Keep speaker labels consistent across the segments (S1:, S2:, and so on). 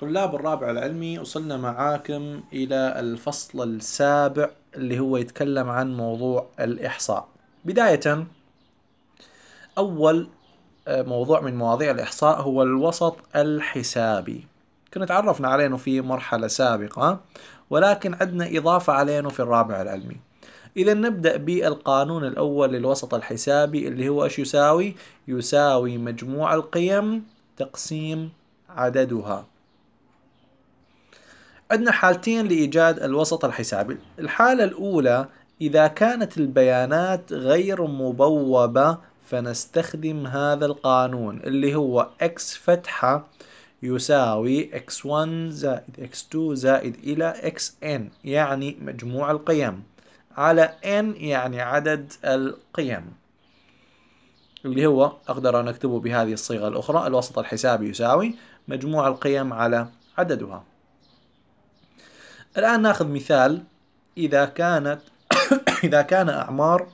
S1: طلاب الرابع العلمي وصلنا معاكم إلى الفصل السابع اللي هو يتكلم عن موضوع الإحصاء بداية أول آه، موضوع من مواضيع الإحصاء هو الوسط الحسابي كنا تعرفنا عليه في مرحلة سابقة ولكن عندنا إضافة عليه في الرابع العلمي إذا نبدأ بالقانون الأول للوسط الحسابي اللي هو إيش يساوي؟ يساوي مجموع القيم تقسيم عددها عندنا حالتين لإيجاد الوسط الحسابي الحالة الأولى إذا كانت البيانات غير مبوبة فنستخدم هذا القانون اللي هو x فتحة يساوي x1 زائد x2 زائد إلى xn يعني مجموع القيم على n يعني عدد القيم اللي هو أقدر أن أكتبه بهذه الصيغة الأخرى الوسط الحسابي يساوي مجموع القيم على عددها الآن ناخذ مثال إذا كانت إذا كان أعمار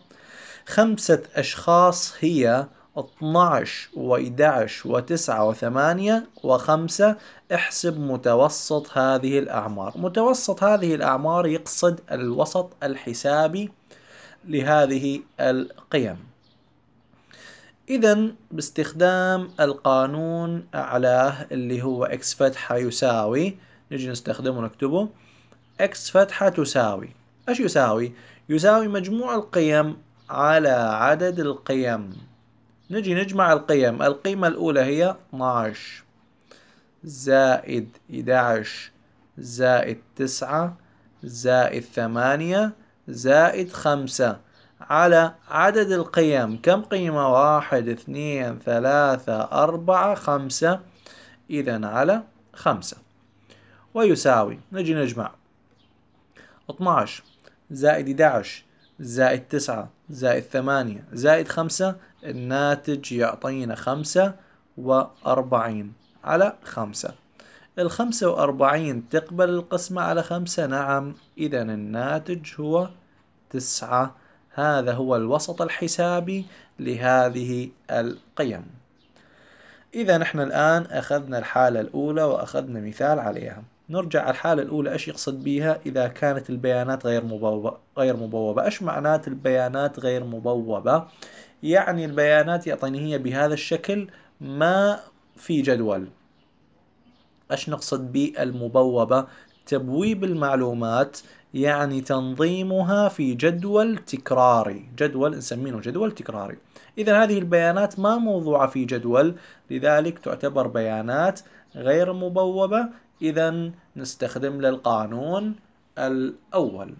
S1: خمسة أشخاص هي 12 و11 و9 و8 و5 احسب متوسط هذه الأعمار متوسط هذه الأعمار يقصد الوسط الحسابي لهذه القيم إذا باستخدام القانون أعلاه اللي هو x فتحة يساوي نجي نستخدمه ونكتبه إكس فتحة تساوي إيش يساوي؟ يساوي مجموع القيم على عدد القيم نجي نجمع القيم القيمة الأولى هي 12 زائد 11 زائد 9 زائد 8 زائد 5 على عدد القيم كم قيمة واحد اثنين ثلاثة أربعة خمسة إذا على خمسة ويساوي نجي نجمع 12 زائد 11 زائد 9 زائد 8 زائد 5 الناتج يعطينا 45 على 5 ال 45 تقبل القسمة على 5 نعم إذا الناتج هو 9 هذا هو الوسط الحسابي لهذه القيم إذا نحن الآن أخذنا الحالة الأولى وأخذنا مثال عليها نرجع على الحالة الأولى إيش يقصد بيها إذا كانت البيانات غير مبوبة غير مبوبة إيش معنات البيانات غير مبوبة يعني البيانات يعطيني هي بهذا الشكل ما في جدول إيش نقصد بالمبوبة تبويب المعلومات يعني تنظيمها في جدول تكراري جدول نسميه جدول تكراري إذا هذه البيانات ما موضوعة في جدول لذلك تعتبر بيانات غير مبوبة إذا نستخدم للقانون الأول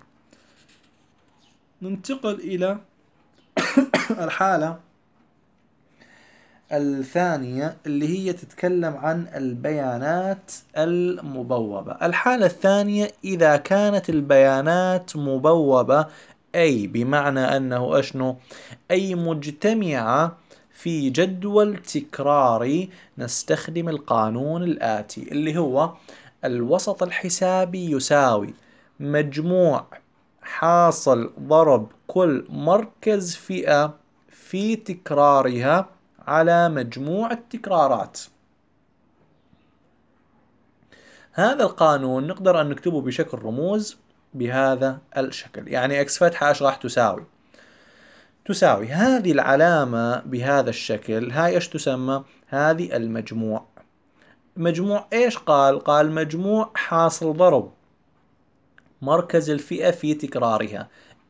S1: ننتقل إلى الحالة الثانية اللي هي تتكلم عن البيانات المبوبة الحالة الثانية إذا كانت البيانات مبوبة أي بمعنى أنه أشنو أي مجتمعة في جدول تكراري نستخدم القانون الآتي اللي هو الوسط الحسابي يساوي مجموع حاصل ضرب كل مركز فئة في تكرارها على مجموع التكرارات هذا القانون نقدر أن نكتبه بشكل رموز بهذا الشكل يعني اكس فتحة اش راح تساوي تساوي هذه العلامة بهذا الشكل هاي ايش تسمى هذه المجموع مجموع ايش قال قال مجموع حاصل ضرب مركز الفئة في تكرارها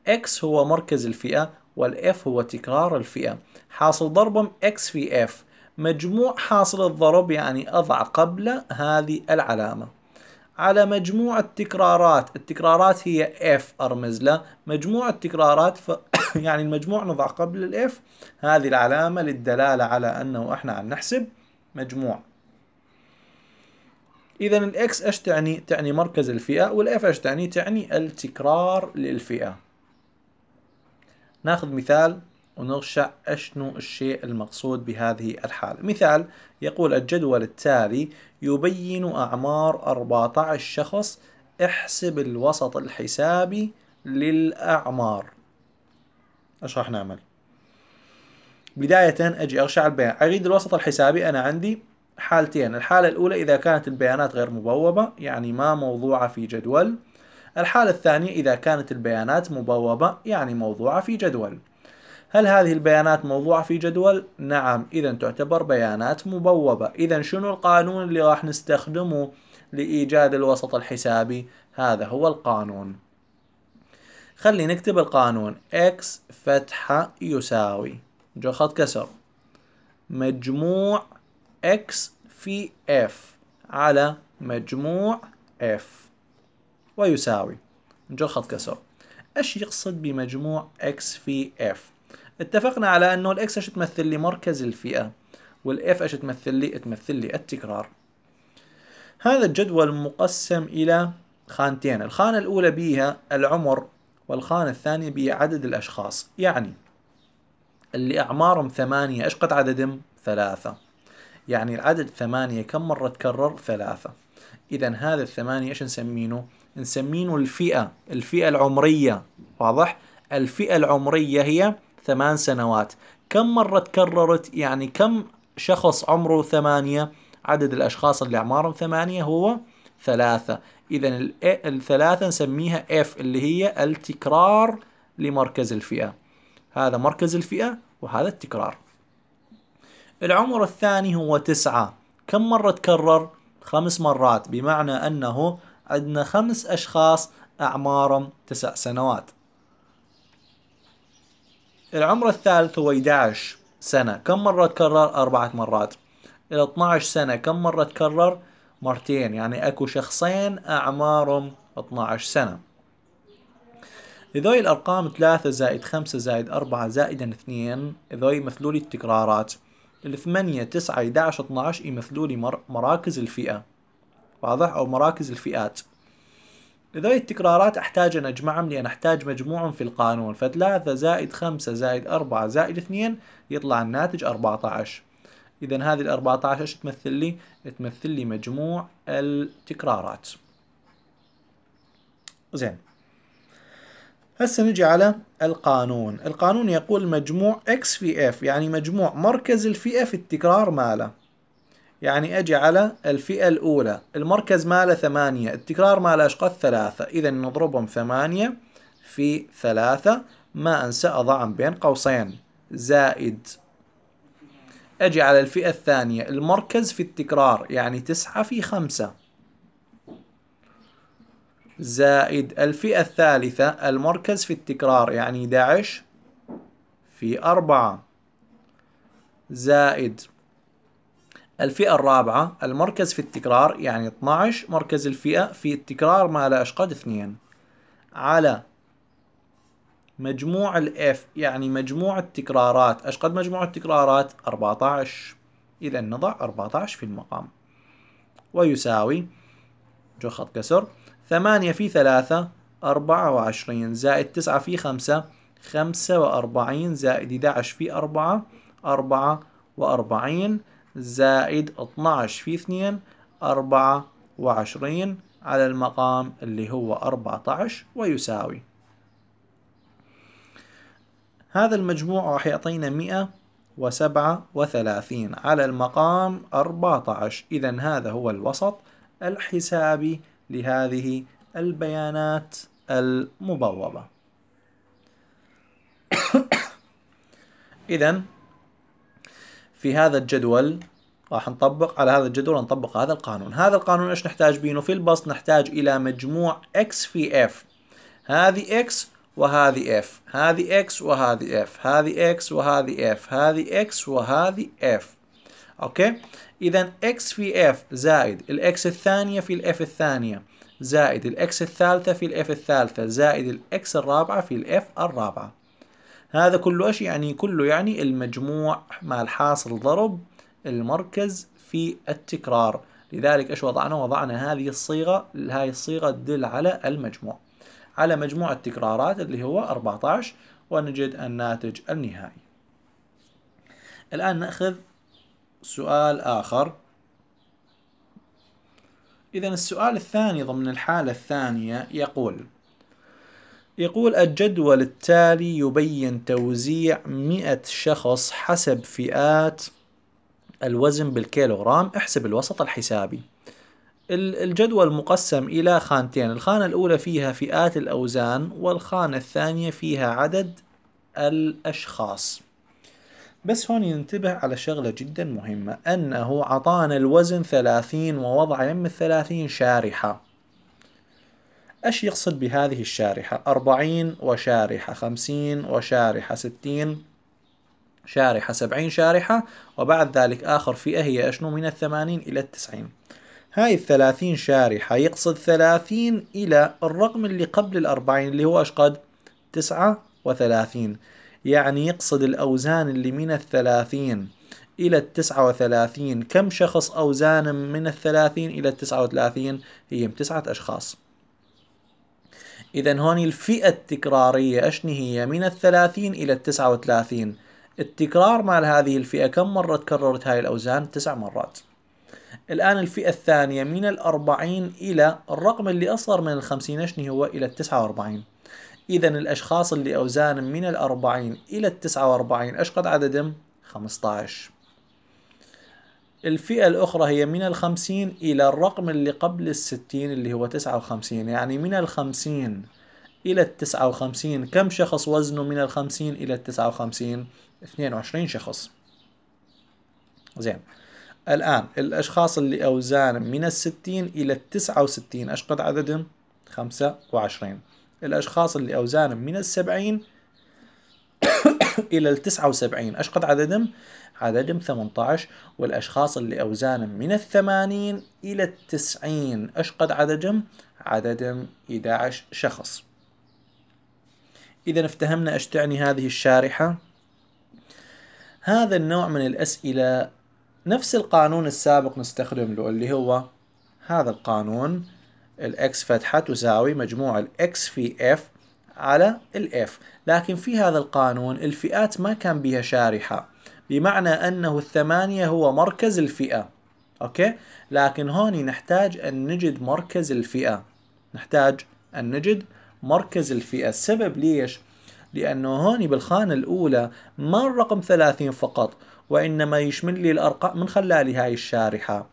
S1: X هو مركز الفئة والF هو تكرار الفئة حاصل ضربهم X في F مجموع حاصل الضرب يعني أضع قبل هذه العلامة على مجموعة تكرارات التكرارات هي F أرمز له مجموعة تكرارات ف... يعني المجموع نضع قبل الاف هذه العلامة للدلالة على أنه احنا عم نحسب مجموع إذا الإكس إيش تعني؟ تعني مركز الفئة والإف إيش تعني؟ تعني التكرار للفئة ناخذ مثال ونرشع أشنو الشيء المقصود بهذه الحالة مثال يقول الجدول التالي يبين أعمار 14 شخص احسب الوسط الحسابي للأعمار ايش راح نعمل بداية أجي أرشع البيان أريد الوسط الحسابي أنا عندي حالتين الحالة الأولى إذا كانت البيانات غير مبوبة يعني ما موضوعة في جدول الحالة الثانية إذا كانت البيانات مبوبة يعني موضوعة في جدول هل هذه البيانات موضوعة في جدول؟ نعم إذا تعتبر بيانات مبوبة إذا شنو القانون اللي راح نستخدمه لإيجاد الوسط الحسابي؟ هذا هو القانون خلي نكتب القانون x فتحة يساوي جو خط كسر مجموع x في f على مجموع f ويساوي جو خط كسر ايش يقصد بمجموع x في f اتفقنا على انه الاكس اش تمثل لي مركز الفئة والاف اش تمثل لي تمثل لي التكرار هذا الجدول مقسم الى خانتين الخانة الاولى بيها العمر والخانة الثانية بيها عدد الاشخاص يعني اللي اعمارهم ثمانية ايش قد عددهم ثلاثة يعني العدد ثمانية كم مرة تكرر ثلاثة إذا هذا الثمانية إيش نسمينه؟ نسمينه الفئة الفئة العمرية واضح؟ الفئة العمرية هي ثمان سنوات كم مرة تكررت يعني كم شخص عمره ثمانية عدد الأشخاص اللي أعمارهم ثمانية هو ثلاثة إذا الثلاثة نسميها F اللي هي التكرار لمركز الفئة هذا مركز الفئة وهذا التكرار العمر الثاني هو تسعة كم مرة تكرر؟ خمس مرات بمعنى أنه عندنا خمس أشخاص أعمارهم تسع سنوات العمر الثالث هو 11 سنة كم مرة تكرر أربعة مرات ال 12 سنة كم مرة تكرر مرتين يعني أكو شخصين أعمارهم 12 سنة إذوي الأرقام 3 زائد 5 زائد 4 زائدا 2 إذوي يمثلوا التكرارات ال 8 9 11 12 يمثلوا لي مراكز الفئة واضح أو مراكز الفئات لذوي التكرارات أحتاج أن أجمعهم لأن أحتاج مجموعهم في القانون فثلاثة زائد خمسة زائد أربعة زائد اثنين يطلع الناتج أربعة عشر إذا هذه الأربعة عشر إيش تمثل لي؟ تمثل لي مجموع التكرارات زين هسه نجي على القانون القانون يقول مجموع X في F يعني مجموع مركز الفئة في التكرار ماله يعني أجي على الفئة الأولى المركز ماله ثمانية التكرار ماله أشقاث ثلاثة إذا نضربهم ثمانية في ثلاثة ما أنسى أضعهم بين قوسين زائد أجي على الفئة الثانية المركز في التكرار يعني تسعة في خمسة زائد الفئة الثالثة المركز في التكرار يعني داعش في أربعة زائد الفئة الرابعة المركز في التكرار يعني 12 مركز الفئة في التكرار ما لا أشقد 2 على مجموع الاف يعني مجموع التكرارات أشقد مجموع التكرارات 14 إذا نضع 14 في المقام ويساوي جو خط كسر 8 في 3 24 زائد 9 في 5 45 زائد 11 في 4 44 زائد 12 في 2 24 على المقام اللي هو 14 ويساوي هذا المجموع راح يعطينا 137 على المقام 14 إذا هذا هو الوسط الحسابي لهذه البيانات المبوبة إذا في هذا الجدول راح نطبق على هذا الجدول نطبق هذا القانون هذا القانون ايش نحتاج بينه في البسط نحتاج الى مجموع x في f هذه x وهذه f هذه x وهذه f هذه x وهذه f هذه x وهذه f اوكي اذا x في f زائد الاكس الثانيه في الاف الثانيه زائد الاكس الثالثه في الاف الثالثه زائد الاكس الرابعه في الاف الرابعه هذا كله ايش يعني كله يعني المجموع مال الحاصل ضرب المركز في التكرار لذلك ايش وضعنا وضعنا هذه الصيغه هاي الصيغه تدل على المجموع على مجموع التكرارات اللي هو 14 ونجد الناتج النهائي الآن نأخذ سؤال آخر إذا السؤال الثاني ضمن الحالة الثانية يقول يقول الجدول التالي يبين توزيع مئة شخص حسب فئات الوزن بالكيلوغرام احسب الوسط الحسابي الجدول مقسم إلى خانتين الخانة الأولى فيها فئات الأوزان والخانة الثانية فيها عدد الأشخاص بس هون ينتبه على شغلة جدا مهمة أنه عطانا الوزن ثلاثين ووضع يم الثلاثين شارحة ايش يقصد بهذه الشارحة أربعين وشارحة خمسين وشارحة ستين شارحة سبعين شارحة وبعد ذلك آخر فئة هي أشنو من الثمانين إلى التسعين هاي الثلاثين شارحة يقصد ثلاثين إلى الرقم اللي قبل الأربعين اللي هو أشقد قد تسعة وثلاثين يعني يقصد الأوزان اللي من الثلاثين إلى التسعة وثلاثين كم شخص أوزان من الثلاثين إلى التسعة وثلاثين هي تسعة أشخاص إذا هون الفئة التكرارية أشني هي من الثلاثين إلى التسعة وثلاثين التكرار مال هذه الفئة كم مرة تكررت هاي الأوزان تسع مرات الآن الفئة الثانية من الأربعين إلى الرقم اللي أصغر من الخمسين أشني هو إلى التسعة وأربعين إذا الأشخاص اللي أوزان من الأربعين إلى التسعة وأربعين أشقد عددهم خمسطعش الفئة الأخرى هي من الخمسين إلى الرقم اللي قبل الستين اللي هو تسعة وخمسين يعني من الخمسين إلى التسعة وخمسين كم شخص وزنه من الخمسين إلى التسعة وخمسين اثنين وعشرين شخص زين الآن الأشخاص اللي أوزان من الستين إلى التسعة وستين أشقد عددهم خمسة وعشرين الأشخاص اللي أوزان من السبعين إلى التسعة وسبعين أشقد عددهم عددهم 18 والأشخاص اللي أوزانهم من الثمانين إلى التسعين إيش قد عددهم؟ عددهم 11 شخص إذا افتهمنا إيش تعني هذه الشارحة هذا النوع من الأسئلة نفس القانون السابق نستخدم له اللي هو هذا القانون الإكس فتحة تساوي مجموع الإكس في إف على الإف لكن في هذا القانون الفئات ما كان بها شارحة بمعنى أنه الثمانية هو مركز الفئة أوكي لكن هون نحتاج أن نجد مركز الفئة نحتاج أن نجد مركز الفئة السبب ليش؟ لأنه هون بالخانة الأولى ما الرقم ثلاثين فقط وإنما يشمل لي الأرقام من خلال هاي الشارحة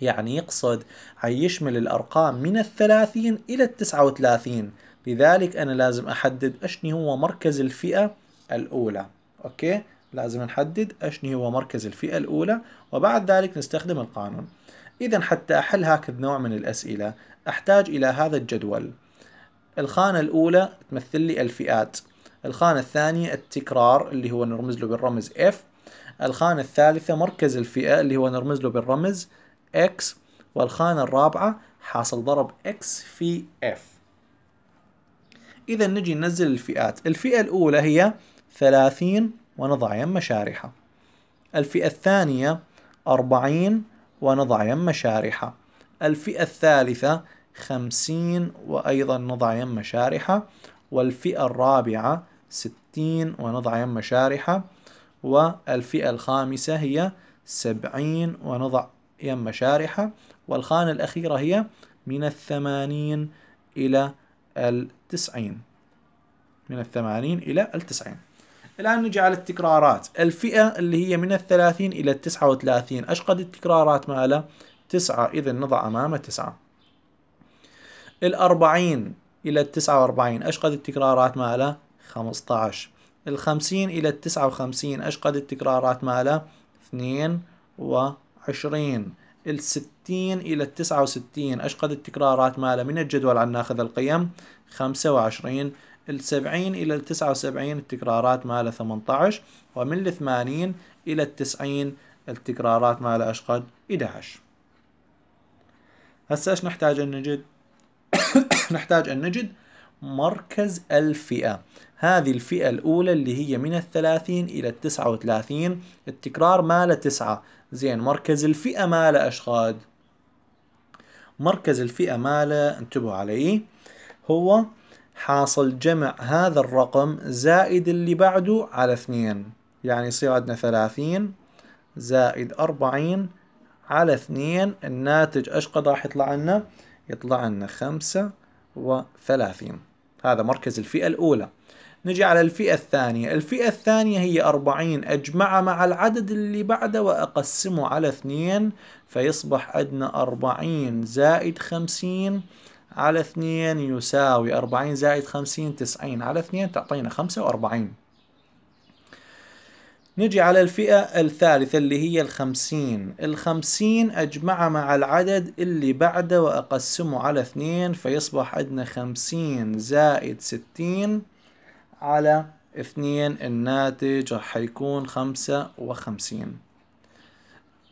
S1: يعني يقصد يشمل الأرقام من الثلاثين إلى التسعة وثلاثين لذلك أنا لازم أحدد أشني هو مركز الفئة الأولى أوكي لازم نحدد أشني هو مركز الفئة الأولى وبعد ذلك نستخدم القانون إذا حتى أحل هكذا نوع من الأسئلة أحتاج إلى هذا الجدول الخانة الأولى تمثل لي الفئات الخانة الثانية التكرار اللي هو نرمز له بالرمز F الخانة الثالثة مركز الفئة اللي هو نرمز له بالرمز X والخانة الرابعة حاصل ضرب X في F إذا نجي ننزل الفئات الفئة الأولى هي 30 ونضع يم شارحة الفئة الثانية أربعين ونضع يم شارحة الفئة الثالثة خمسين وأيضا نضع يم شارحة والفئة الرابعة ستين ونضع يم شارحة والفئة الخامسة هي سبعين ونضع يم شارحة والخانة الأخيرة هي من الثمانين إلى التسعين من الثمانين إلى التسعين الآن نجي على التكرارات الفئة اللي هي من الثلاثين إلى التسعة وثلاثين أشقد التكرارات ماله تسعة إذا نضع أمامه تسعة الأربعين إلى التسعة وأربعين أشقد التكرارات ماله عشر الخمسين إلى التسعة وخمسين أشقد التكرارات ماله اثنين وعشرين الستين إلى التسعة وستين أشقد التكرارات ماله من الجدول عن ناخذ القيم خمسة وعشرين السبعين إلى التسعة وسبعين التكرارات ماله ثمنتعش ومن الثمانين إلى التسعين التكرارات ماله أشقد 11 هسه إيش نحتاج أن نجد؟ نحتاج أن نجد مركز الفئة هذه الفئة الأولى اللي هي من الثلاثين إلى التسعة وثلاثين التكرار ماله تسعة زين مركز الفئة ماله أشقد مركز الفئة ماله انتبهوا عليه هو حاصل جمع هذا الرقم زائد اللي بعده على اثنين يعني يصير عندنا ثلاثين زائد أربعين على اثنين الناتج ايش قد راح يطلع لنا؟ يطلع لنا خمسة وثلاثين هذا مركز الفئة الأولى نجي على الفئة الثانية الفئة الثانية هي أربعين أجمعها مع العدد اللي بعده وأقسمه على اثنين فيصبح عندنا أربعين زائد خمسين على اثنين يساوي أربعين زائد خمسين تسعين على اثنين تعطينا خمسة وأربعين نجي على الفئة الثالثة اللي هي الخمسين الخمسين أجمع مع العدد اللي بعده وأقسمه على اثنين فيصبح عندنا خمسين زائد ستين على اثنين الناتج راح يكون خمسة وخمسين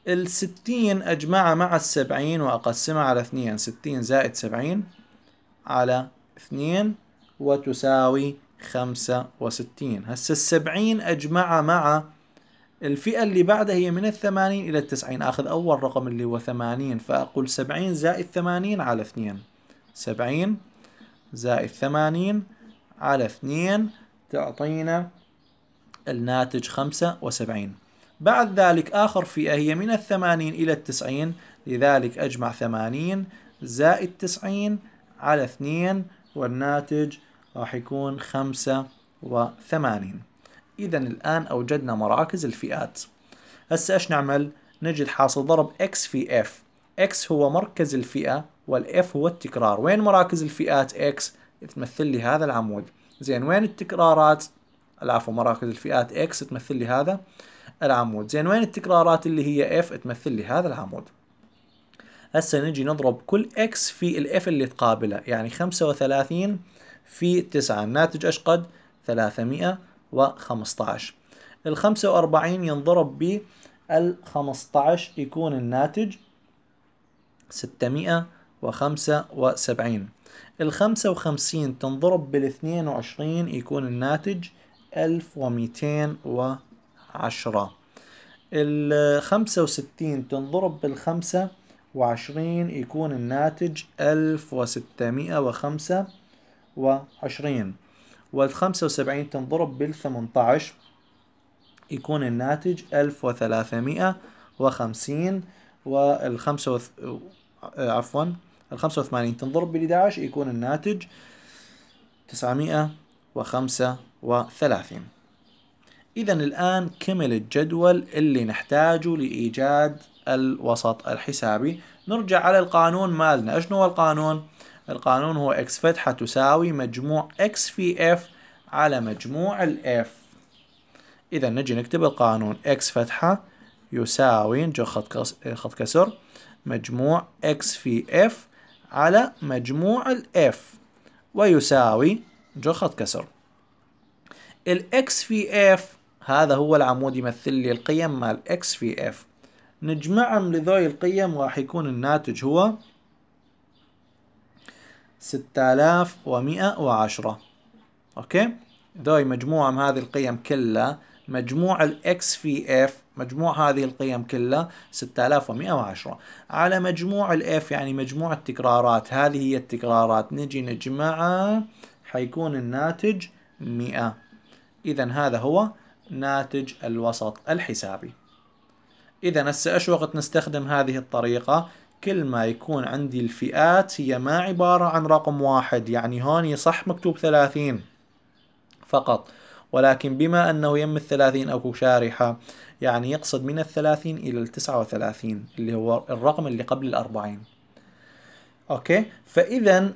S1: الستين أجمعها مع السبعين وأقسمها على اثنين ستين زائد سبعين على اثنين وتساوي خمسة وستين هسا السبعين أجمعها مع الفئة اللي بعدها هي من الثمانين إلى التسعين أخذ أول رقم اللي هو ثمانين فأقول سبعين زائد ثمانين على اثنين سبعين زائد ثمانين على اثنين تعطينا الناتج خمسة وسبعين بعد ذلك آخر فئة هي من الثمانين إلى التسعين لذلك أجمع ثمانين زائد تسعين على اثنين والناتج راح يكون خمسة وثمانين إذا الآن أوجدنا مراكز الفئات هسه إيش نعمل؟ نجد حاصل ضرب X في F X هو مركز الفئة والF هو التكرار وين مراكز الفئات X؟ تمثل لي هذا العمود زين وين التكرارات؟ العفو مراكز الفئات X تمثل لي هذا العمود زين وين التكرارات اللي هي اف تمثل لي هذا العمود هسه نجي نضرب كل اكس في الاف اللي تقابله يعني 35 في 9 الناتج ايش قد 315 ال 45 ينضرب ب ال 15 يكون الناتج 675 ال 55 تنضرب بال 22 يكون الناتج 1250 عشرة الخمسة وستين تنضرب بالخمسة وعشرين يكون الناتج ألف وستمائة وخمسة وعشرين والخمسة وسبعين تنضرب بالثمنتعش يكون الناتج ألف وثلاثمائة وخمسين والخمسة وث... عفوا الخمسة وثمانين تنضرب بالإدعاش يكون الناتج تسعمائة وخمسة وثلاثين إذا الآن كمل الجدول اللي نحتاجه لإيجاد الوسط الحسابي نرجع على القانون مالنا إيش هو القانون؟ القانون هو x فتحة تساوي مجموع x في f على مجموع ال f إذا نجي نكتب القانون x فتحة يساوي نجي خط كسر مجموع x في f على مجموع ال f ويساوي نجي خط كسر ال x في f هذا هو العمود يمثل لي القيم مال x في f نجمعهم لذوي القيم راح يكون الناتج هو 6110 اوكي ذوي مجموعهم هذه القيم كلها مجموع الاكس في اف مجموع هذه القيم كلها 6110 على مجموع الاف يعني مجموع التكرارات هذه هي التكرارات نجي نجمعها حيكون الناتج 100 اذا هذا هو ناتج الوسط الحسابي إذا هسه ايش وقت نستخدم هذه الطريقة كل ما يكون عندي الفئات هي ما عبارة عن رقم واحد يعني هون صح مكتوب ثلاثين فقط ولكن بما أنه يم الثلاثين أكو شارحة يعني يقصد من الثلاثين إلى التسعة وثلاثين اللي هو الرقم اللي قبل الأربعين أوكي فإذا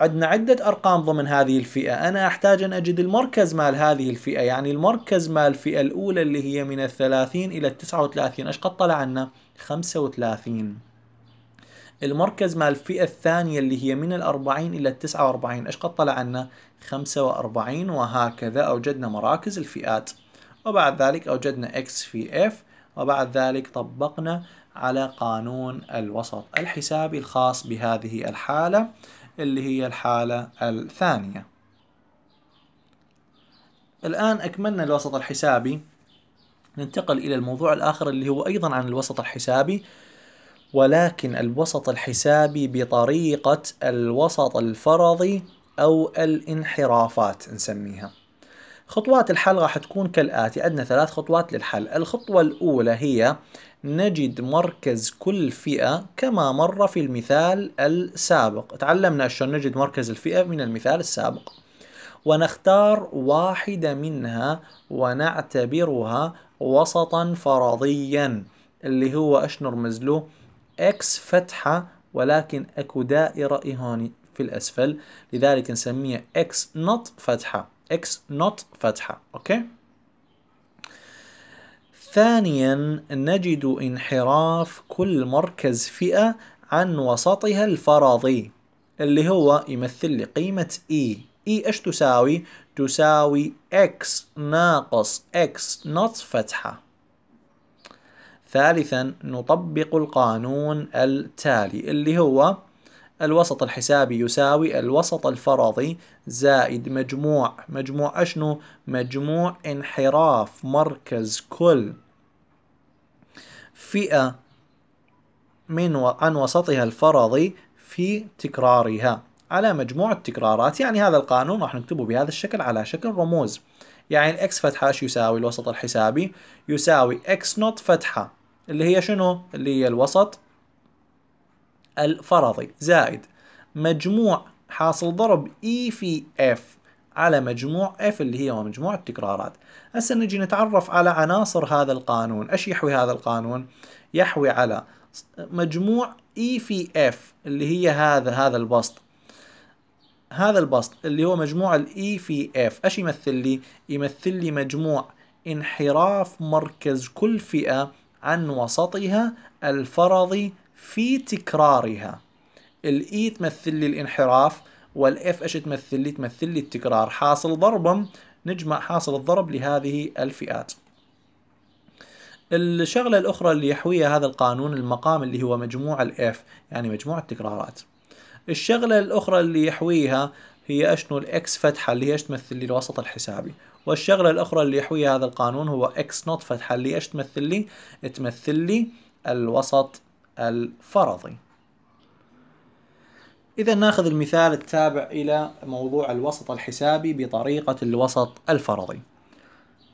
S1: عندنا عدة أرقام ضمن هذه الفئة أنا أحتاج أن أجد المركز مال هذه الفئة يعني المركز مال الفئة الأولى اللي هي من الثلاثين إلى التسعة وثلاثين أش قد طلع عنا خمسة وثلاثين المركز مال الفئة الثانية اللي هي من الأربعين إلى التسعة وأربعين أش قد طلع عنا خمسة وأربعين وهكذا أوجدنا مراكز الفئات وبعد ذلك أوجدنا X في F وبعد ذلك طبقنا على قانون الوسط الحسابي الخاص بهذه الحالة اللي هي الحالة الثانية الآن أكملنا الوسط الحسابي ننتقل إلى الموضوع الآخر اللي هو أيضا عن الوسط الحسابي ولكن الوسط الحسابي بطريقة الوسط الفرضي أو الانحرافات نسميها خطوات الحل راح تكون كالآتي عندنا ثلاث خطوات للحل الخطوة الأولى هي نجد مركز كل فئة كما مر في المثال السابق تعلمنا شلون نجد مركز الفئة من المثال السابق ونختار واحدة منها ونعتبرها وسطا فرضيا اللي هو أشنر نرمز له اكس فتحة ولكن اكو دائرة هوني في الاسفل لذلك نسميها اكس نوت فتحة اكس نوت فتحة اوكي ثانيا نجد انحراف كل مركز فئة عن وسطها الفرضي اللي هو يمثل لي قيمة E E ايش تساوي؟ تساوي X ناقص X نط فتحة ثالثا نطبق القانون التالي اللي هو الوسط الحسابي يساوي الوسط الفرضي زائد مجموع مجموع أشنو؟ مجموع انحراف مركز كل فئة من و... عن وسطها الفرضي في تكرارها على مجموع التكرارات يعني هذا القانون راح نكتبه بهذا الشكل على شكل رموز يعني الاكس فتحة اش يساوي الوسط الحسابي يساوي اكس نوت فتحة اللي هي شنو اللي هي الوسط الفرضي زائد مجموع حاصل ضرب E في F على مجموع F اللي هي مجموع التكرارات هسه نجي نتعرف على عناصر هذا القانون ايش يحوي هذا القانون يحوي على مجموع E في F اللي هي هذا هذا البسط هذا البسط اللي هو مجموع الاي e في اف ايش يمثل لي يمثل لي مجموع انحراف مركز كل فئة عن وسطها الفرضي في تكرارها الاي e تمثل لي الانحراف والاف ايش تمثل لي تمثل لي التكرار حاصل ضربا نجمع حاصل الضرب لهذه الفئات الشغلة الأخرى اللي يحويها هذا القانون المقام اللي هو مجموع الاف يعني مجموع التكرارات الشغلة الأخرى اللي يحويها هي أشنو الإكس فتحة اللي هي تمثل لي الوسط الحسابي والشغلة الأخرى اللي يحويها هذا القانون هو إكس نوت فتحة اللي هي تمثل لي تمثل لي الوسط الفرضي إذا ناخذ المثال التابع إلى موضوع الوسط الحسابي بطريقة الوسط الفرضي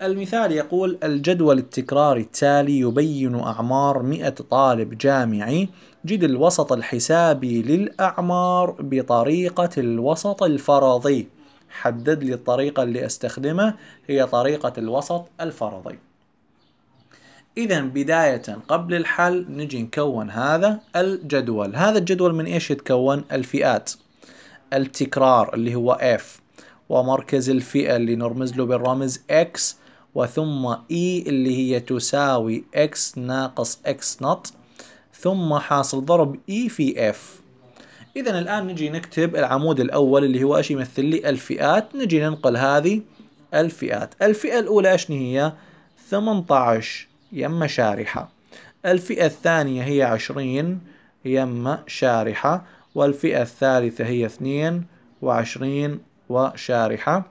S1: المثال يقول الجدول التكراري التالي يبين أعمار 100 طالب جامعي جد الوسط الحسابي للأعمار بطريقة الوسط الفرضي حدد لي الطريقة اللي أستخدمها هي طريقة الوسط الفرضي إذا بداية قبل الحل نجي نكون هذا الجدول هذا الجدول من إيش يتكون الفئات التكرار اللي هو F ومركز الفئة اللي نرمز له بالرمز X وثم E اللي هي تساوي X ناقص X نط ثم حاصل ضرب E في F إذا الآن نجي نكتب العمود الأول اللي هو إيش يمثل لي الفئات نجي ننقل هذه الفئات الفئة الأولى إيش هي 18 يما شارحة الفئة الثانية هي عشرين يما شارحة والفئة الثالثة هي اثنين وعشرين وشارحة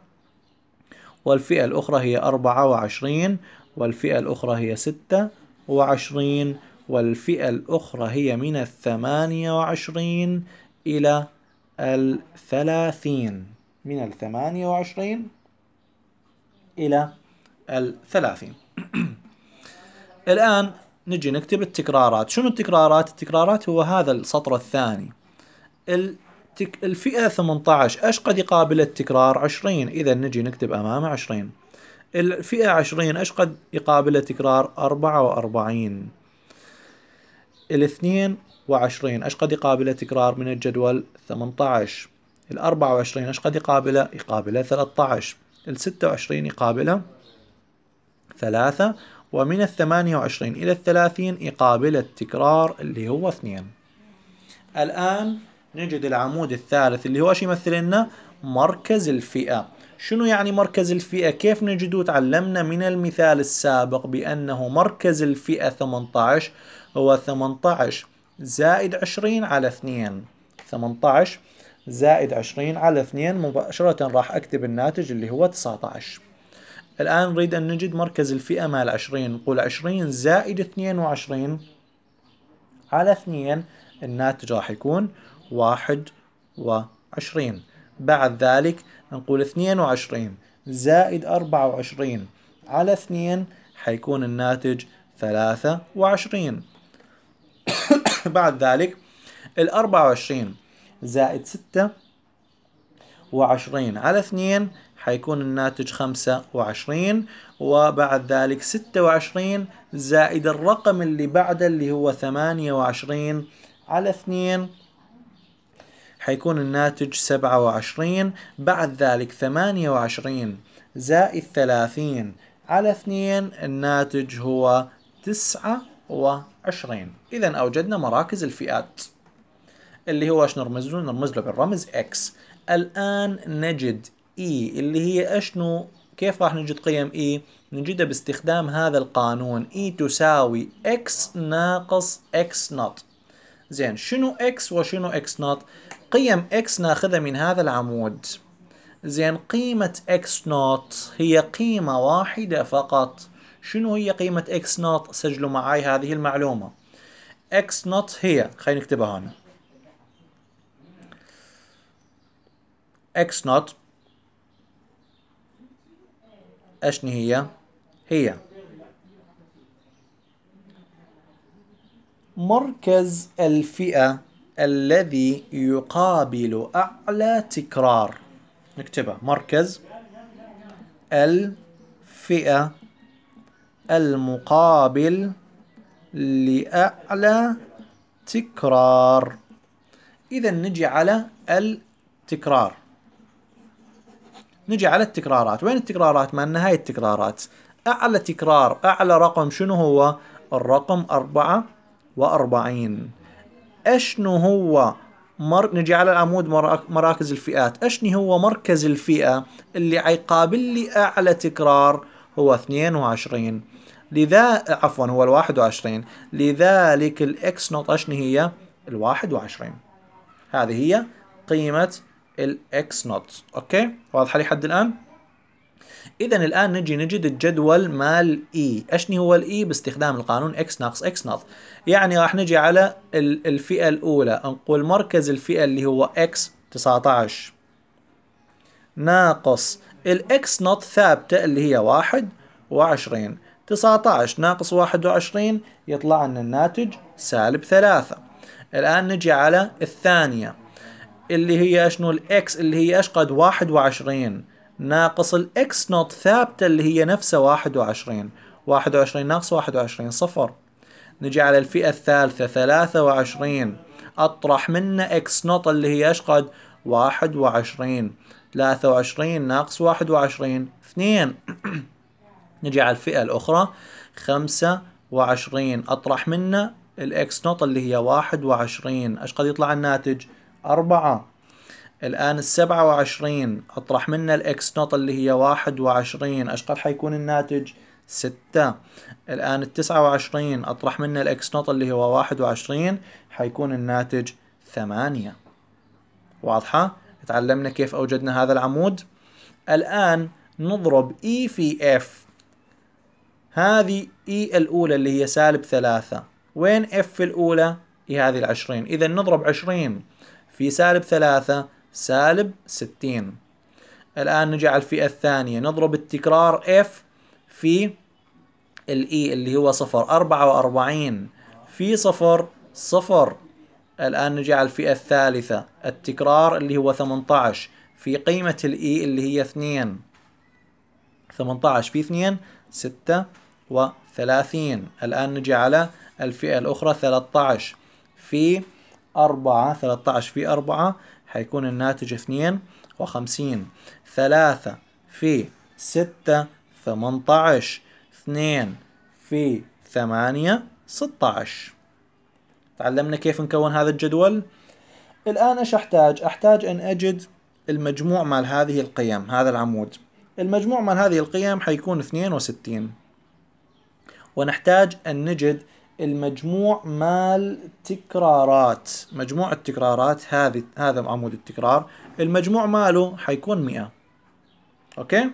S1: والفئة الأخرى هي أربعة وعشرين والفئة الأخرى هي ستة وعشرين والفئة الأخرى هي من الثمانية وعشرين إلى الثلاثين من الثمانية وعشرين إلى الثلاثين الآن نجي نكتب التكرارات شنو التكرارات؟ التكرارات هو هذا السطر الثاني التك... الفئة 18 ايش قد يقابل التكرار 20 إذا نجي نكتب أمامه 20 الفئة 20 ايش قد يقابل التكرار 44 ال22 ايش قد يقابل التكرار من الجدول 18 ال24 ايش قد يقابل يقابل 13 ال26 يقابل 3 ومن الثمانية وعشرين إلى الثلاثين يقابل التكرار اللي هو اثنين الآن نجد العمود الثالث اللي هو ايش يمثل لنا مركز الفئة شنو يعني مركز الفئة كيف نجده تعلمنا من المثال السابق بأنه مركز الفئة 18 هو 18 زائد 20 على 2 18 زائد 20 على 2 مباشرة راح أكتب الناتج اللي هو 19 الآن نريد أن نجد مركز الفئة مال 20 نقول 20 زائد 22 على 2 الناتج راح يكون 21 بعد ذلك نقول 22 زائد 24 على 2 حيكون الناتج 23 بعد ذلك ال 24 زائد ستة وعشرين على اثنين حيكون الناتج 25 وبعد ذلك 26 زائد الرقم اللي بعده اللي هو 28 على 2 حيكون الناتج 27 بعد ذلك 28 زائد 30 على 2 الناتج هو 29 إذا أوجدنا مراكز الفئات اللي هو ايش نرمز له؟ نرمز له بالرمز X الآن نجد اي اللي هي اشنو كيف راح نجد قيم اي نجدها باستخدام هذا القانون اي تساوي اكس ناقص اكس نوت زين شنو اكس وشنو اكس نوت قيم اكس ناخذها من هذا العمود زين قيمة اكس نوت هي قيمة واحدة فقط شنو هي قيمة اكس نوت سجلوا معي هذه المعلومة اكس نوت هي خلينا نكتبها هنا اكس نوت أشني هي هي مركز الفئة الذي يقابل أعلى تكرار نكتبها مركز الفئة المقابل لأعلى تكرار إذا نجي على التكرار نجي على التكرارات وين التكرارات مع نهاية التكرارات أعلى تكرار أعلى رقم شنو هو الرقم أربعة وأربعين أشنو هو مر... نجي على العمود مراك... مراكز الفئات أشني هو مركز الفئة اللي عيقابل لي أعلى تكرار هو 22 لذا عفوا هو ال 21 لذلك الاكس نوت أشني هي ال 21 هذه هي قيمة الاكس نوت اوكي واضحه لحد الان اذا الان نجي نجد الجدول مال e. اي اشني هو الاي e؟ باستخدام القانون اكس ناقص اكس نوت يعني راح نجي على الفئه الاولى نقول مركز الفئه اللي هو اكس 19 ناقص الاكس نوت ثابته اللي هي 1 و20 19 ناقص 21 يطلع لنا الناتج سالب 3 الآن نجي على الثانية اللي هي شنو الاكس اللي هي ايش قد 21 ناقص الاكس نوت ثابتة اللي هي نفسها 21 21 ناقص 21 صفر نجي على الفئة الثالثة 23 أطرح منا إكس نوت اللي هي إيش قد؟ 21 23 ناقص 21 2 نجي على الفئة الأخرى 25 أطرح منا الإكس نوت اللي هي 21 إيش قد يطلع الناتج؟ أربعة الآن السبعة وعشرين أطرح منا الإكس نوت اللي هي واحد وعشرين أشقد حيكون الناتج ستة الآن التسعة وعشرين أطرح منا الإكس نوت اللي هو واحد وعشرين حيكون الناتج ثمانية واضحة؟ تعلمنا كيف أوجدنا هذا العمود الآن نضرب E في F هذه E الأولى اللي هي سالب ثلاثة وين F الأولى؟ هي e هذه العشرين إذا نضرب عشرين في سالب ثلاثة سالب ستين الآن نجي على الفئة الثانية نضرب التكرار F في الإي e اللي هو صفر أربعة وأربعين في صفر صفر الآن نجي على الفئة الثالثة التكرار اللي هو 18 في قيمة الإي e اللي هي اثنين 18 في 2 ستة وثلاثين الآن نجي على الفئة الأخرى 13 في أربعة 13 في أربعة حيكون الناتج اثنين وخمسين ثلاثة في ستة ثمنتعش اثنين في ثمانية ستعش تعلمنا كيف نكون هذا الجدول الآن إيش أحتاج؟ أحتاج أن أجد المجموع مال هذه القيم هذا العمود المجموع مال هذه القيم حيكون 62 ونحتاج أن نجد المجموع مال تكرارات مجموع التكرارات هذه هذا عمود التكرار المجموع ماله حيكون 100 اوكي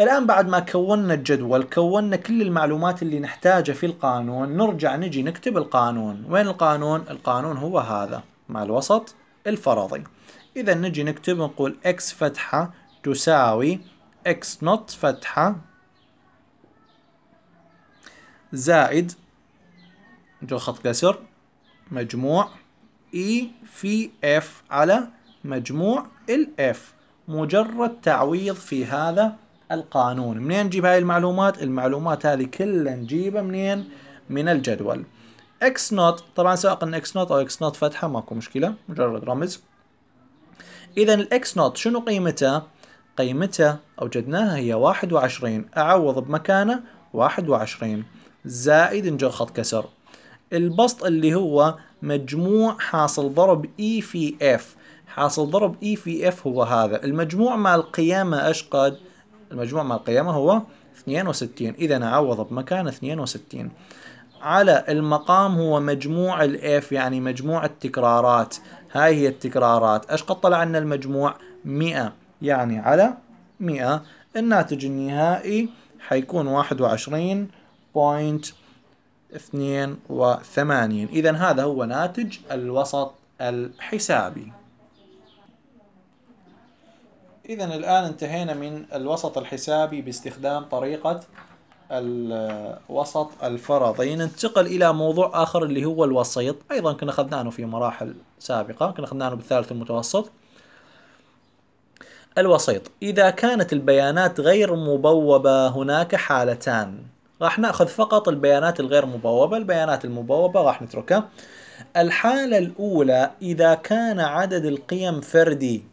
S1: الآن بعد ما كوننا الجدول كوننا كل المعلومات اللي نحتاجها في القانون نرجع نجي نكتب القانون وين القانون؟ القانون هو هذا مع الوسط الفرضي إذا نجي نكتب نقول x فتحة تساوي x نوت فتحة زائد جو خط كسر مجموع E في F على مجموع ال F مجرد تعويض في هذا القانون منين نجيب هاي المعلومات المعلومات هذه كلها نجيبها منين من الجدول اكس نوت طبعا سواء قلنا اكس نوت او اكس نوت فتحه ماكو مشكله مجرد رمز اذا الاكس نوت شنو قيمته قيمته اوجدناها هي 21 اعوض بمكانه 21 زائد نجر خط كسر البسط اللي هو مجموع حاصل ضرب اي e في اف حاصل ضرب اي e في اف هو هذا المجموع مع القيامة أشقد المجموع مع القيامة هو 62 اذا اعوض بمكان 62 على المقام هو مجموع الاف يعني مجموع التكرارات هاي هي التكرارات أشقد طلع لنا المجموع 100 يعني على 100 الناتج النهائي حيكون 21 إذا هذا هو ناتج الوسط الحسابي إذا الآن انتهينا من الوسط الحسابي باستخدام طريقة الوسط الفرضي ننتقل إلى موضوع آخر اللي هو الوسيط أيضا كنا أخذناه في مراحل سابقة كنا أخذناه بالثالث المتوسط الوسيط إذا كانت البيانات غير مبوبة هناك حالتان راح ناخذ فقط البيانات الغير مبوبة البيانات المبوبة راح نتركها الحالة الأولى إذا كان عدد القيم فردي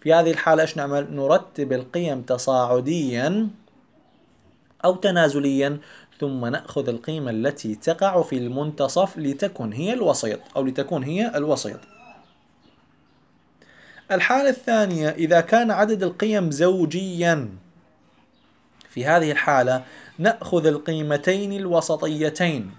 S1: في هذه الحالة إيش نعمل نرتب القيم تصاعديا أو تنازليا ثم نأخذ القيمة التي تقع في المنتصف لتكن هي الوسيط أو لتكون هي الوسيط الحالة الثانية إذا كان عدد القيم زوجيا في هذه الحالة نأخذ القيمتين الوسطيتين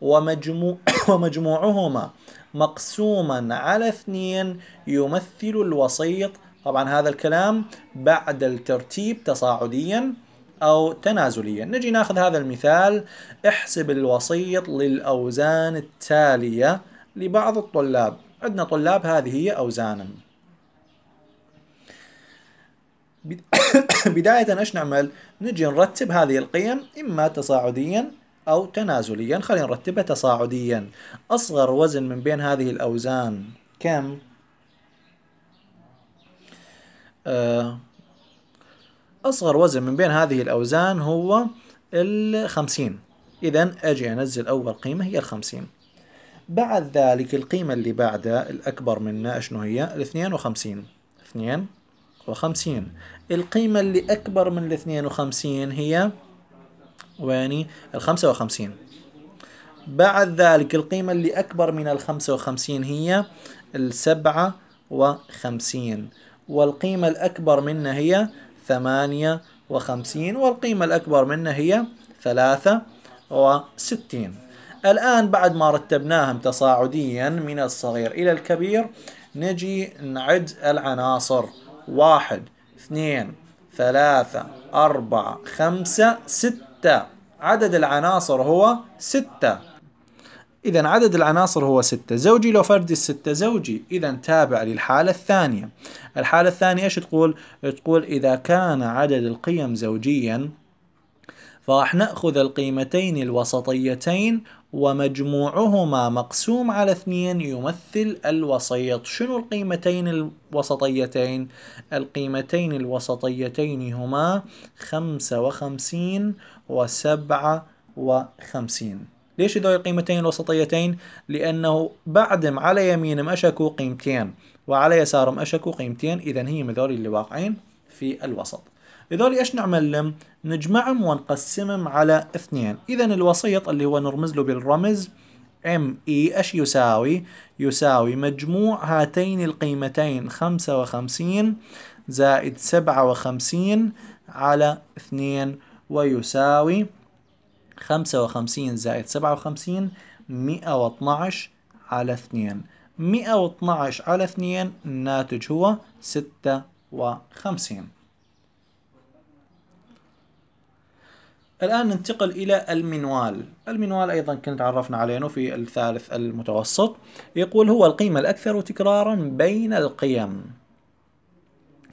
S1: ومجموع ومجموعهما مقسوما على اثنين يمثل الوسيط طبعا هذا الكلام بعد الترتيب تصاعديا أو تنازليا نجي ناخذ هذا المثال احسب الوسيط للأوزان التالية لبعض الطلاب عندنا طلاب هذه هي أوزانا بداية ايش نعمل؟ نجي نرتب هذه القيم اما تصاعديا او تنازليا، خلينا نرتبها تصاعديا. اصغر وزن من بين هذه الاوزان كم؟ آه، اصغر وزن من بين هذه الاوزان هو 50. اذا اجي انزل اول قيمة هي 50. بعد ذلك القيمة اللي بعدها الأكبر منها شنو هي؟ ال 52. اثنين وخمسين القيمة اللي أكبر من الاثنين وخمسين هي ويعني الخمسة وخمسين بعد ذلك القيمة اللي أكبر من الخمسة وخمسين هي السبعة وخمسين والقيمة الأكبر منها هي ثمانية وخمسين والقيمة الأكبر منها هي ثلاثة وستين الآن بعد ما رتبناهم تصاعديا من الصغير إلى الكبير نجي نعد العناصر واحد اثنين ثلاثة أربعة خمسة ستة عدد العناصر هو ستة إذا عدد العناصر هو ستة زوجي لو فردي الستة زوجي إذا تابع للحالة الثانية الحالة الثانية إيش تقول؟ تقول إذا كان عدد القيم زوجيا فراح نأخذ القيمتين الوسطيتين ومجموعهما مقسوم على اثنين يمثل الوسيط شنو القيمتين الوسطيتين؟ القيمتين الوسطيتين هما خمسة وخمسين وسبعة وخمسين ليش هذول القيمتين الوسطيتين؟ لأنه بعدم على يمين أشكوا قيمتين وعلى يسارم أشكوا قيمتين إذا هي هذول اللي واقعين في الوسط هذول ايش نعمل لم؟ نجمعهم ونقسمهم على اثنين إذا الوسيط اللي هو نرمز له بالرمز ام اي e ايش يساوي؟ يساوي مجموع هاتين القيمتين 55 زائد 57 على 2 ويساوي 55 زائد 57 112 على 2 112 على 2 الناتج هو 56 الآن ننتقل إلى المنوال المنوال أيضا كنت عرفنا عليه في الثالث المتوسط يقول هو القيمة الأكثر تكرارا بين القيم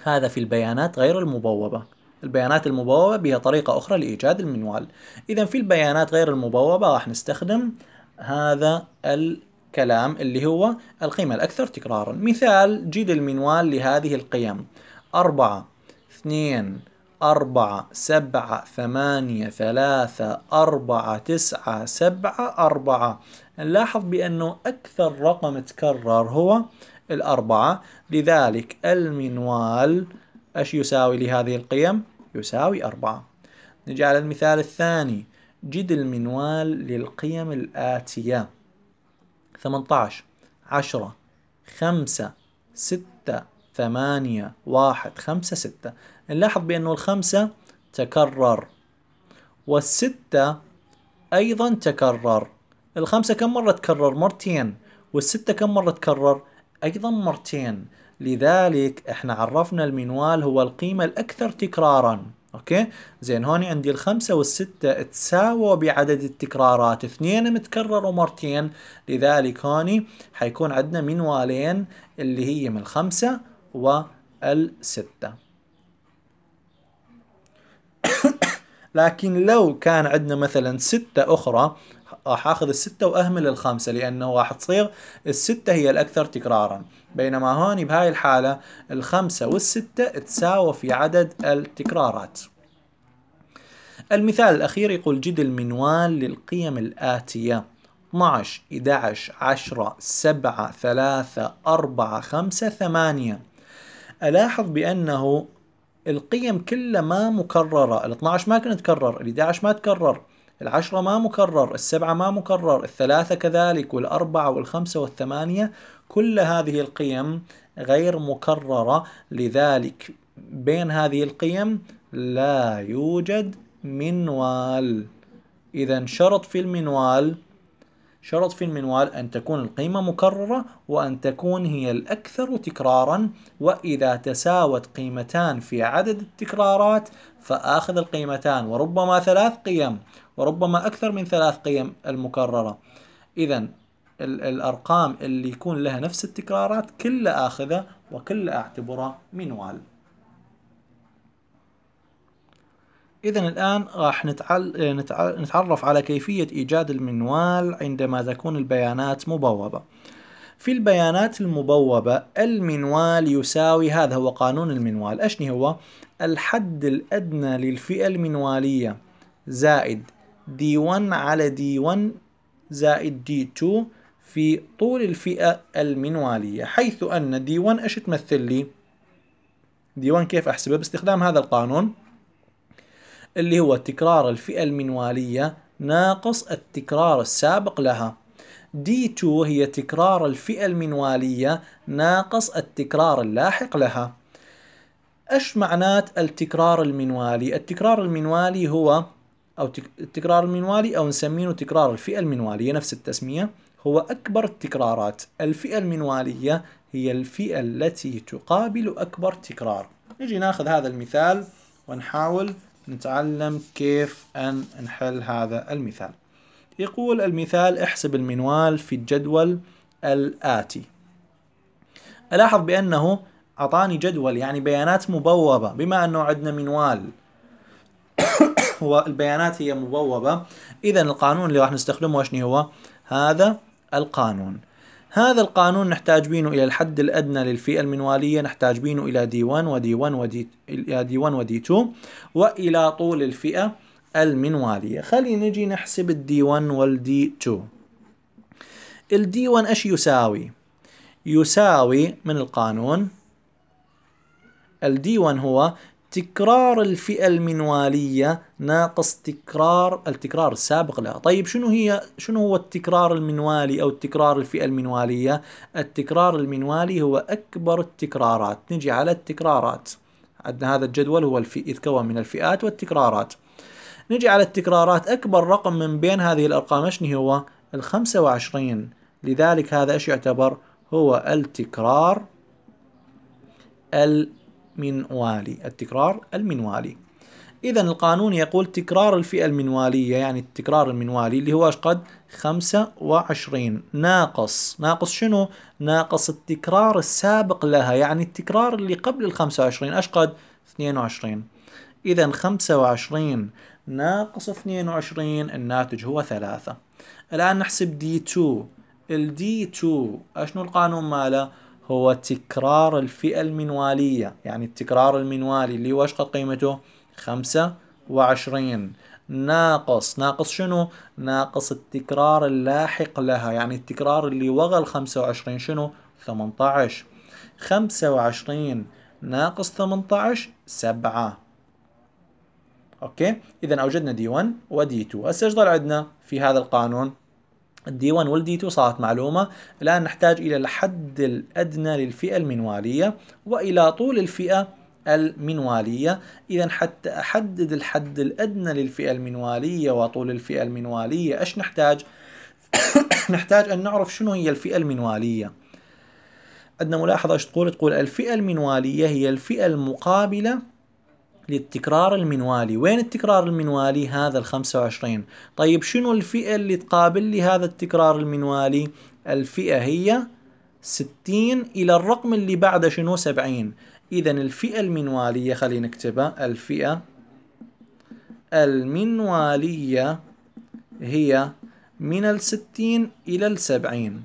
S1: هذا في البيانات غير المبوبة البيانات المبوبة بها طريقة أخرى لإيجاد المنوال إذا في البيانات غير المبوبة راح نستخدم هذا الكلام اللي هو القيمة الأكثر تكرارا مثال جيد المنوال لهذه القيم أربعة اثنين أربعة سبعة ثمانية ثلاثة أربعة تسعة سبعة أربعة نلاحظ بأنه أكثر رقم تكرر هو الأربعة لذلك المنوال أش يساوي لهذه القيم؟ يساوي أربعة نجعل المثال الثاني جد المنوال للقيم الآتية 18 10 5 6 8 1 5 6 نلاحظ بأنه الخمسة تكرر والستة أيضا تكرر الخمسة كم مرة تكرر مرتين والستة كم مرة تكرر أيضا مرتين لذلك احنا عرفنا المنوال هو القيمة الأكثر تكرارا أوكي زين هوني عندي الخمسة والستة تساووا بعدد التكرارات اثنين متكرروا مرتين لذلك هوني حيكون عندنا منوالين اللي هي من الخمسة والستة لكن لو كان عندنا مثلا ستة أخرى راح اخذ الستة واهمل الخمسة لانه راح تصير الستة هي الاكثر تكرارا بينما هون بهاي الحالة الخمسة والستة تساوى في عدد التكرارات المثال الاخير يقول جد المنوال للقيم الاتية 12 11 10 7 3 4 5 8 ألاحظ بأنه القيم كلها ما مكررة ال 12 ما كان تكرر ال 11 ما تكرر العشرة ما مكرر السبعة ما مكرر الثلاثة كذلك والأربعة والخمسة والثمانية كل هذه القيم غير مكررة لذلك بين هذه القيم لا يوجد منوال إذا شرط في المنوال شرط في المنوال أن تكون القيمة مكررة وأن تكون هي الأكثر تكرارا وإذا تساوت قيمتان في عدد التكرارات فآخذ القيمتان وربما ثلاث قيم وربما أكثر من ثلاث قيم المكررة إذا الأرقام اللي يكون لها نفس التكرارات كلها آخذه وكلها أعتبره منوال إذا الآن راح نتعل... آه، نتعل... نتعرف على كيفية إيجاد المنوال عندما تكون البيانات مبوبة في البيانات المبوبة المنوال يساوي هذا هو قانون المنوال أشني هو؟ الحد الأدنى للفئة المنوالية زائد D1 على D1 زائد D2 في طول الفئة المنوالية حيث أن D1 إيش تمثل لي؟ D1 كيف أحسبه باستخدام هذا القانون؟ اللي هو تكرار الفئة المنوالية ناقص التكرار السابق لها D2 هي تكرار الفئة المنوالية ناقص التكرار اللاحق لها ايش معنات التكرار المنوالي؟ التكرار المنوالي هو او التكرار المنوالي او نسمينه تكرار الفئة المنوالية نفس التسمية هو اكبر التكرارات، الفئة المنوالية هي الفئة التي تقابل اكبر تكرار. نجي ناخذ هذا المثال ونحاول نتعلم كيف أن نحل هذا المثال يقول المثال احسب المنوال في الجدول الآتي ألاحظ بأنه أعطاني جدول يعني بيانات مبوبة بما أنه عندنا منوال والبيانات هي مبوبة إذا القانون اللي راح نستخدمه هو هذا القانون هذا القانون نحتاج بينه إلى الحد الأدنى للفئة المنوالية نحتاج بينه إلى دي 1 ودي 1 ودي إلى دي 1 ودي 2 وإلى طول الفئة المنوالية خلينا نجي نحسب الدي 1 والدي 2 الدي 1 ايش يساوي يساوي من القانون الدي 1 هو تكرار الفئة المنوالية ناقص تكرار التكرار السابق لها طيب شنو هي شنو هو التكرار المنوالي أو التكرار الفئة المنوالية التكرار المنوالي هو أكبر التكرارات نجي على التكرارات عندنا هذا الجدول هو يتكون من الفئات والتكرارات نجي على التكرارات أكبر رقم من بين هذه الأرقام شنو هو الخمسة وعشرين لذلك هذا إيش يعتبر هو التكرار المنوالي التكرار المنوالي إذا القانون يقول تكرار الفئة المنوالية يعني التكرار المنوالي اللي هو ايش قد؟ 25 ناقص ناقص شنو؟ ناقص التكرار السابق لها يعني التكرار اللي قبل ال 25 أشقد 22 إذا 25 ناقص 22 الناتج هو 3 الآن نحسب دي 2 الدي 2 أشنو القانون ماله؟ هو تكرار الفئة المنوالية يعني التكرار المنوالي اللي هو اشقد قيمته خمسة وعشرين ناقص ناقص شنو ناقص التكرار اللاحق لها يعني التكرار اللي وغى الخمسة وعشرين شنو ثمنتعش خمسة وعشرين ناقص ثمنتعش سبعة اوكي اذا اوجدنا دي 1 ودي 2 هسه ايش ضل عندنا في هذا القانون الدي 1 والدي 2 صارت معلومة الآن نحتاج إلى الحد الأدنى للفئة المنوالية وإلى طول الفئة المنوالية إذا حتى أحدد الحد الأدنى للفئة المنوالية وطول الفئة المنوالية إيش نحتاج؟ نحتاج أن نعرف شنو هي الفئة المنوالية عندنا ملاحظة إيش تقول؟ تقول الفئة المنوالية هي الفئة المقابلة للتكرار المنوالي وين التكرار المنوالي هذا الخمسة 25 طيب شنو الفئة اللي تقابل لي هذا التكرار المنوالي الفئة هي 60 إلى الرقم اللي بعده شنو 70 إذا الفئة المنوالية خلينا نكتبها الفئة المنوالية هي من الستين إلى السبعين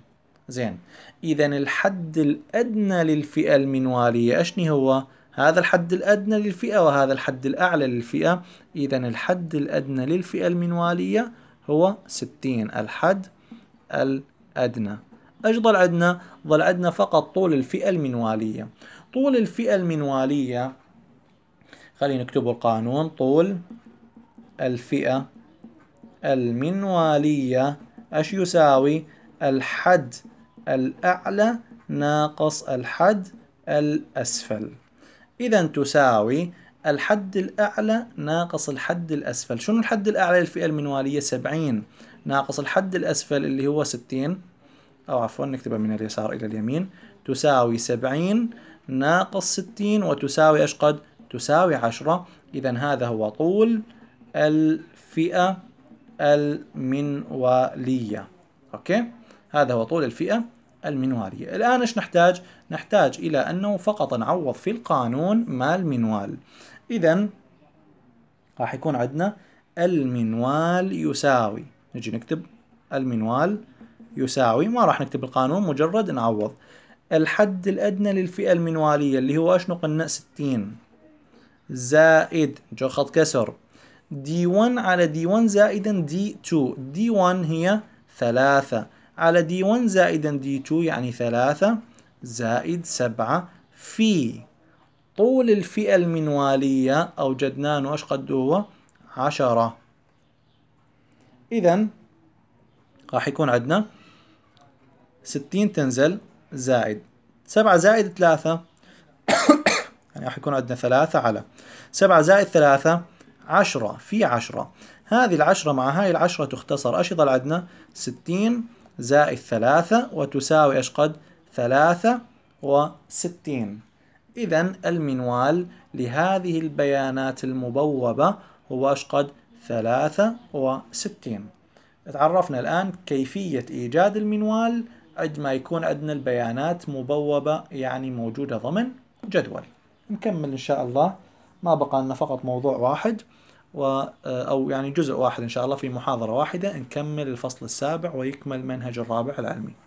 S1: زين إذا الحد الأدنى للفئة المنوالية أشني هو هذا الحد الأدنى للفئة وهذا الحد الأعلى للفئة إذا الحد الأدنى للفئة المنوالية هو 60 الحد الأدنى ايش ضل عندنا؟ ضل عندنا فقط طول الفئة المنوالية طول الفئة المنوالية خلينا نكتب القانون طول الفئة المنوالية ايش يساوي؟ الحد الأعلى ناقص الحد الأسفل إذا تساوي الحد الأعلى ناقص الحد الأسفل شنو الحد الأعلى للفئة المنوالية سبعين ناقص الحد الأسفل اللي هو ستين أو عفوا نكتبها من اليسار إلى اليمين تساوي سبعين ناقص ستين وتساوي ايش قد؟ تساوي عشرة إذا هذا هو طول الفئة المنوالية أوكي؟ هذا هو طول الفئة المنوالية الآن إيش نحتاج؟ نحتاج إلى أنه فقط نعوض في القانون ما المنوال إذا راح يكون عندنا المنوال يساوي نجي نكتب المنوال يساوي ما راح نكتب القانون مجرد نعوض الحد الأدنى للفئة المنوالية اللي هو إيش نقلنا 60 زائد جو خط كسر دي 1 على دي 1 زائدا دي 2 دي 1 هي 3 على دي 1 زائدا دي 2 يعني ثلاثة زائد سبعة في طول الفئة المنوالية أوجدناه أنه قد هو عشرة إذا راح يكون عندنا ستين تنزل زائد سبعة زائد ثلاثة يعني راح يكون عندنا ثلاثة على سبعة زائد ثلاثة عشرة في عشرة هذه العشرة مع هاي العشرة تختصر أيش يضل عندنا ستين زائد ثلاثة وتساوي إيش قد ثلاثة وستين إذا المنوال لهذه البيانات المبوبة هو إيش قد ثلاثة وستين تعرفنا الآن كيفية إيجاد المنوال عد ما يكون عندنا البيانات مبوبة يعني موجودة ضمن جدول نكمل إن شاء الله ما بقى لنا فقط موضوع واحد و آه، أو يعني جزء واحد إن شاء الله في محاضرة واحدة نكمل الفصل السابع ويكمل منهج الرابع العلمي